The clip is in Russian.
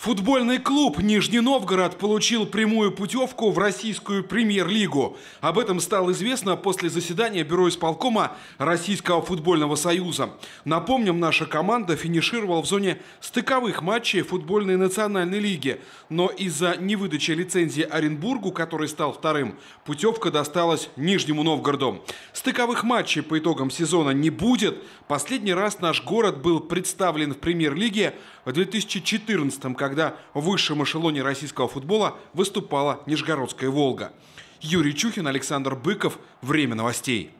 Футбольный клуб Нижний Новгород получил прямую путевку в российскую премьер-лигу. Об этом стало известно после заседания Бюро исполкома Российского футбольного союза. Напомним, наша команда финишировала в зоне стыковых матчей футбольной национальной лиги. Но из-за невыдачи лицензии Оренбургу, который стал вторым, путевка досталась Нижнему Новгороду. Стыковых матчей по итогам сезона не будет. Последний раз наш город был представлен в премьер-лиге в 2014 м когда в высшем эшелоне российского футбола выступала Нижегородская «Волга». Юрий Чухин, Александр Быков. Время новостей.